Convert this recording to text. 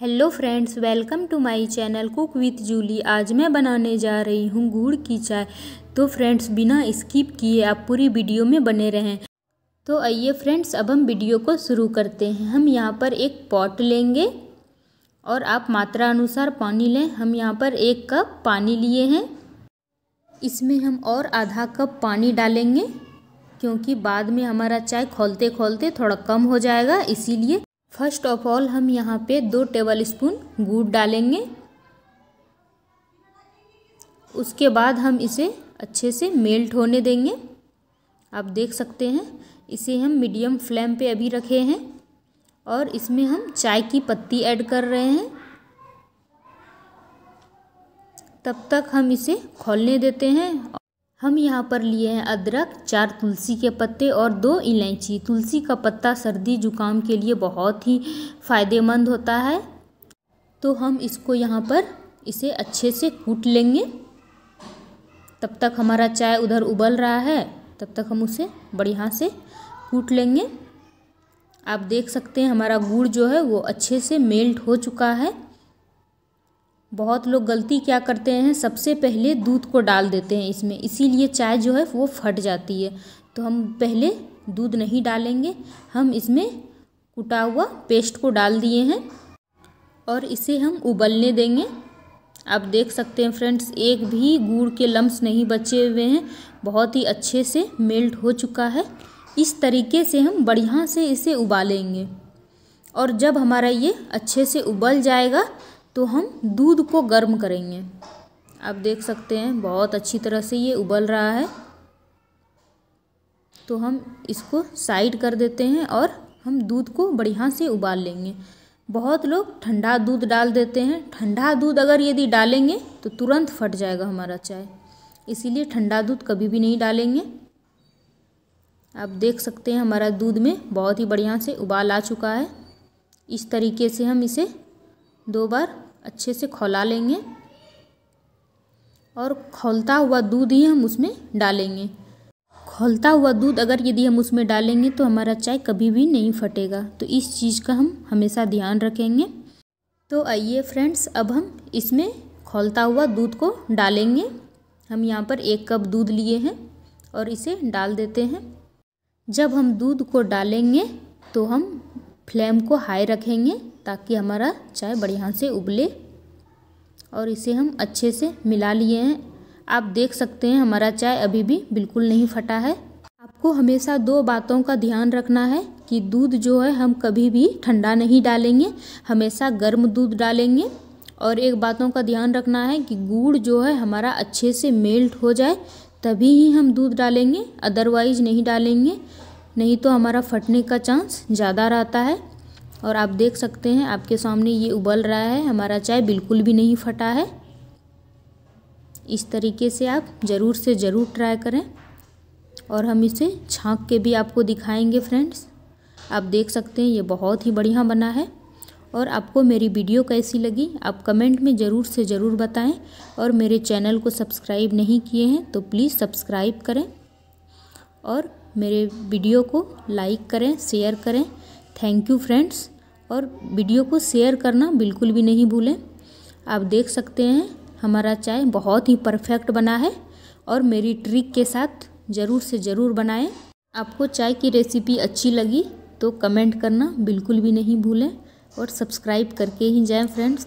hello friends welcome to my channel cook with Julie आज मैं बनाने जा रही हूँ गुड़ की चाय तो फ्रेंड्स बिना स्किप किए आप पूरी वीडियो में बने रहें तो आइए फ्रेंड्स अब हम वीडियो को शुरू करते हैं हम यहाँ पर एक पॉट लेंगे और आप मात्रा अनुसार पानी लें हम यहाँ पर एक कप पानी लिए हैं इसमें हम और आधा कप पानी डालेंगे क्योंकि बाद में हमारा चाय खोलते खोलते थोड़ा कम हो जाएगा इसीलिए फर्स्ट ऑफ ऑल हम यहाँ पे दो टेबल स्पून गुड़ डालेंगे उसके बाद हम इसे अच्छे से मेल्ट होने देंगे आप देख सकते हैं इसे हम मीडियम फ्लेम पे अभी रखे हैं और इसमें हम चाय की पत्ती ऐड कर रहे हैं तब तक हम इसे खोलने देते हैं हम यहाँ पर लिए हैं अदरक चार तुलसी के पत्ते और दो इलायची तुलसी का पत्ता सर्दी जुकाम के लिए बहुत ही फ़ायदेमंद होता है तो हम इसको यहाँ पर इसे अच्छे से कूट लेंगे तब तक हमारा चाय उधर उबल रहा है तब तक हम उसे बढ़िया से कूट लेंगे आप देख सकते हैं हमारा गुड़ जो है वो अच्छे से मेल्ट हो चुका है बहुत लोग गलती क्या करते हैं सबसे पहले दूध को डाल देते हैं इसमें इसीलिए चाय जो है वो फट जाती है तो हम पहले दूध नहीं डालेंगे हम इसमें कुटा हुआ पेस्ट को डाल दिए हैं और इसे हम उबलने देंगे आप देख सकते हैं फ्रेंड्स एक भी गुड़ के लम्स नहीं बचे हुए हैं बहुत ही अच्छे से मेल्ट हो चुका है इस तरीके से हम बढ़िया से इसे उबालेंगे और जब हमारा ये अच्छे से उबल जाएगा तो हम दूध को गर्म करेंगे आप देख सकते हैं बहुत अच्छी तरह से ये उबल रहा है तो हम इसको साइड कर देते हैं और हम दूध को बढ़िया से उबाल लेंगे बहुत लोग ठंडा दूध डाल देते हैं ठंडा दूध अगर यदि डालेंगे तो तुरंत फट जाएगा हमारा चाय इसीलिए ठंडा दूध कभी भी नहीं डालेंगे आप देख सकते हैं हमारा दूध में बहुत ही बढ़िया से उबाल आ चुका है इस तरीके से हम इसे दो बार अच्छे से खौला लेंगे और खौलता हुआ दूध ही हम उसमें डालेंगे खौलता हुआ दूध अगर यदि हम उसमें डालेंगे तो हमारा चाय कभी भी नहीं फटेगा तो इस चीज़ का हम हमेशा ध्यान रखेंगे तो आइए फ्रेंड्स अब हम इसमें खौलता हुआ दूध को डालेंगे हम यहाँ पर एक कप दूध लिए हैं और इसे डाल देते हैं जब हम दूध को डालेंगे तो हम फ्लेम को हाई रखेंगे ताकि हमारा चाय बढ़िया से उबले और इसे हम अच्छे से मिला लिए हैं आप देख सकते हैं हमारा चाय अभी भी बिल्कुल नहीं फटा है आपको हमेशा दो बातों का ध्यान रखना है कि दूध जो है हम कभी भी ठंडा नहीं डालेंगे हमेशा गर्म दूध डालेंगे और एक बातों का ध्यान रखना है कि गुड़ जो है हमारा अच्छे से मेल्ट हो जाए तभी ही हम दूध डालेंगे अदरवाइज नहीं डालेंगे नहीं तो हमारा फटने का चांस ज़्यादा रहता है और आप देख सकते हैं आपके सामने ये उबल रहा है हमारा चाय बिल्कुल भी नहीं फटा है इस तरीके से आप ज़रूर से ज़रूर ट्राई करें और हम इसे छाँक के भी आपको दिखाएंगे फ्रेंड्स आप देख सकते हैं ये बहुत ही बढ़िया बना है और आपको मेरी वीडियो कैसी लगी आप कमेंट में ज़रूर से ज़रूर बताएं और मेरे चैनल को सब्सक्राइब नहीं किए हैं तो प्लीज़ सब्सक्राइब करें और मेरे वीडियो को लाइक करें शेयर करें थैंक यू फ्रेंड्स और वीडियो को शेयर करना बिल्कुल भी नहीं भूलें आप देख सकते हैं हमारा चाय बहुत ही परफेक्ट बना है और मेरी ट्रिक के साथ ज़रूर से ज़रूर बनाएं आपको चाय की रेसिपी अच्छी लगी तो कमेंट करना बिल्कुल भी नहीं भूलें और सब्सक्राइब करके ही जाएं फ्रेंड्स